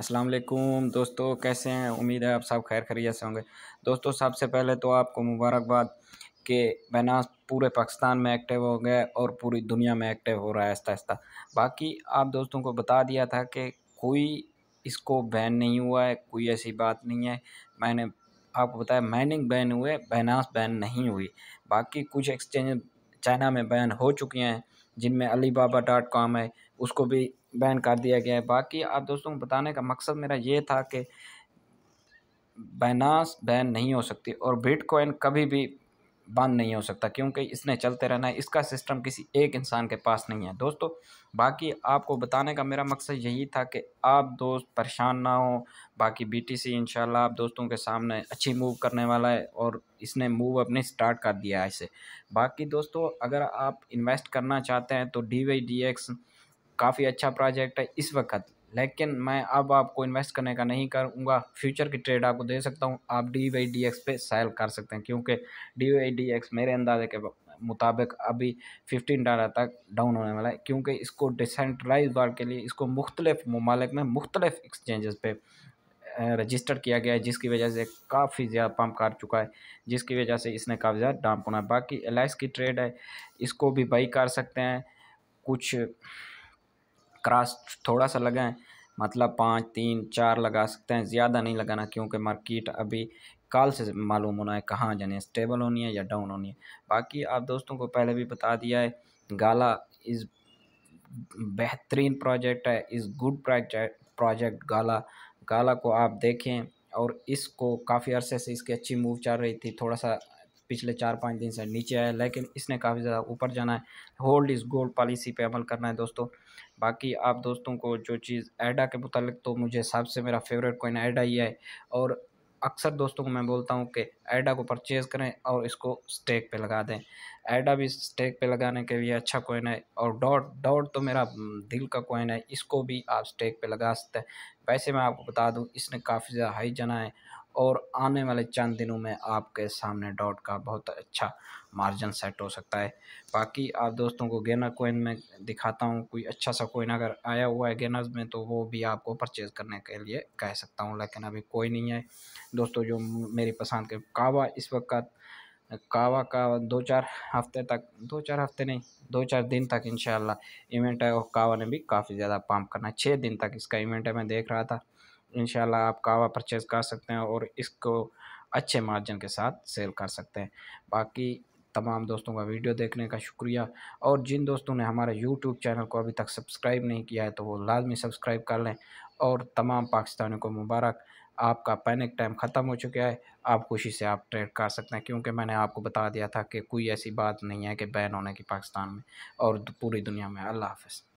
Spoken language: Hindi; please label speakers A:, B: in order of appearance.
A: अस्सलाम वालेकुम दोस्तों कैसे हैं उम्मीद है आप सब खैर खैरियत से होंगे दोस्तों सबसे पहले तो आपको मुबारकबाद कि बैनास पूरे पाकिस्तान में एक्टिव हो गए और पूरी दुनिया में एक्टिव हो रहा है आहिस्ता आहिस्ता बाकी आप दोस्तों को बता दिया था कि कोई इसको बैन नहीं हुआ है कोई ऐसी बात नहीं है मैंने आपको बताया माइनिंग बैन हुए बैनास बैन नहीं हुई बाकी कुछ एक्सचेंज चाइना में बैन हो चुके हैं जिनमें अली बाबा डॉट कॉम है उसको भी बैन कर दिया गया है बाकी आप दोस्तों को बताने का मकसद मेरा ये था कि बैनास बैन नहीं हो सकती और बिटकॉइन कभी भी बंद नहीं हो सकता क्योंकि इसने चलते रहना है इसका सिस्टम किसी एक इंसान के पास नहीं है दोस्तों बाकी आपको बताने का मेरा मकसद यही था कि आप दोस्त परेशान ना हो बाकी बीटीसी इंशाल्लाह आप दोस्तों के सामने अच्छी मूव करने वाला है और इसने मूव अपने स्टार्ट कर दिया है इसे बाकी दोस्तों अगर आप इन्वेस्ट करना चाहते हैं तो डी वाई डी एक्स काफ़ी अच्छा प्रोजेक्ट है इस वक्त लेकिन मैं अब आपको इन्वेस्ट करने का नहीं करूँगा फ्यूचर की ट्रेड आपको दे सकता हूँ आप डी वाई डी एक्स पे सेल कर सकते हैं क्योंकि डी वाई डी एक्स मेरे अंदाजे के मुताबिक अभी फिफ्टीन डॉलर तक डाउन होने वाला है क्योंकि इसको डिसेंट्रलाइज बार के लिए इसको मुख्तलिफ ममालिक में मुख्तलिफ एक्सचेंजेस पे रजिस्टर किया गया है जिसकी वजह से काफ़ी ज़्यादा पम्प कर चुका है जिसकी वजह से इसने काफ़ी ज़्यादा डांप होना है बाकी एल की ट्रेड है इसको भी बाई कर सकते हैं कुछ क्रॉस थोड़ा सा लगाएं मतलब पाँच तीन चार लगा सकते हैं ज़्यादा नहीं लगाना क्योंकि मार्केट अभी कल से मालूम होना है कहाँ जाने स्टेबल होनी है या डाउन होनी है बाकी आप दोस्तों को पहले भी बता दिया है गाला इज़ बेहतरीन प्रोजेक्ट है इस गुड प्रोजेक्ट प्रोजेक्ट गाला गाला को आप देखें और इसको काफ़ी अरसे से इसकी अच्छी मूव चल रही थी थोड़ा सा पिछले चार पाँच दिन से नीचे आया लेकिन इसने काफ़ी ज़्यादा ऊपर जाना है होल्ड इस गोल्ड पॉलिसी पे अमल करना है दोस्तों बाकी आप दोस्तों को जो चीज़ एडा के मुतलक तो मुझे हिसाब से मेरा फेवरेट कोइन एडा ही है और अक्सर दोस्तों को मैं बोलता हूँ कि एडा को परचेज़ करें और इसको स्टेक पे लगा दें एडा भी स्टेक पे लगाने के लिए अच्छा कोइन है और डॉट डॉट तो मेरा दिल का कोइन है इसको भी आप स्टेक पे लगा सकते हैं वैसे मैं आपको बता दूँ इसने काफ़ी ज़्यादा हाई जाना है और आने वाले चंद दिनों में आपके सामने डॉट का बहुत अच्छा मार्जिन सेट हो सकता है बाकी आप दोस्तों को गेना कोइन में दिखाता हूँ कोई अच्छा सा कोइन अगर आया हुआ है गेनर्स में तो वो भी आपको परचेज़ करने के लिए कह सकता हूँ लेकिन अभी कोई नहीं है दोस्तों जो मेरी पसंद के कावा इस वक्त कावा का दो चार हफ्ते तक दो चार हफ्ते नहीं दो चार दिन तक इन इवेंट है और कावा ने भी काफ़ी ज़्यादा पाम करना है छः दिन तक इसका इवेंट है मैं देख रहा था इन आप कावा परचेज़ कर सकते हैं और इसको अच्छे मार्जिन के साथ सेल कर सकते हैं बाकी तमाम दोस्तों का वीडियो देखने का शुक्रिया और जिन दोस्तों ने हमारे यूट्यूब चैनल को अभी तक सब्सक्राइब नहीं किया है तो वो लाजमी सब्सक्राइब कर लें और तमाम पाकिस्तानियों को मुबारक आपका पैनिक टाइम ख़त्म हो चुका है आप खुशी से आप ट्रेड कर सकते हैं क्योंकि मैंने आपको बता दिया था कि कोई ऐसी बात नहीं है कि बैन होने की पाकिस्तान में और पूरी दुनिया में अल्लाह हाफ